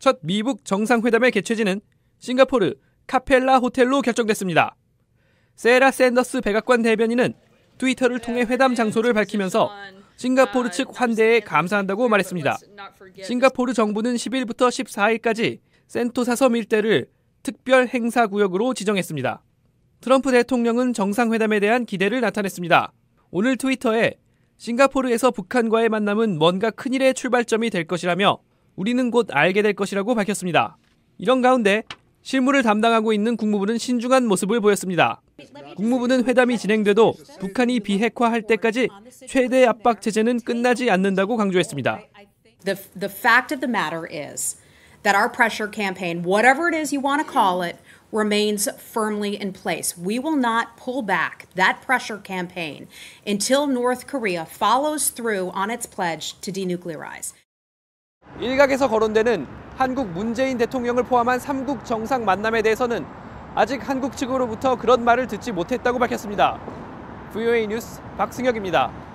첫 미북 정상회담의 개최지는 싱가포르 카펠라 호텔로 결정됐습니다. 세라 샌더스 백악관 대변인은 트위터를 통해 회담 장소를 밝히면서 싱가포르 측 환대에 감사한다고 말했습니다. 싱가포르 정부는 10일부터 14일까지 센토사 섬 일대를 특별 행사 구역으로 지정했습니다. 트럼프 대통령은 정상회담에 대한 기대를 나타냈습니다. 오늘 트위터에 싱가포르에서 북한과의 만남은 뭔가 큰일의 출발점이 될 것이라며 우리는 곧 알게 될 것이라고 밝혔습니다. 이런 가운데 실무를 담당하고 있는 국무부는 신중한 모습을 보였습니다. 국무부는 회담이 진행돼도 북한이 비핵화할 때까지 최대 압박 체제는 끝나지 않는다고 강조했습니다. The, the fact of the matter is that our pressure campaign, whatever it is you want to call it, remains firmly in place. We will not pull back that pressure campaign until North Korea follows through on its pledge to denuclearize. 일각에서 거론되는 한국 문재인 대통령을 포함한 3국 정상 만남에 대해서는 아직 한국 측으로부터 그런 말을 듣지 못했다고 밝혔습니다. VOA 뉴스 박승혁입니다.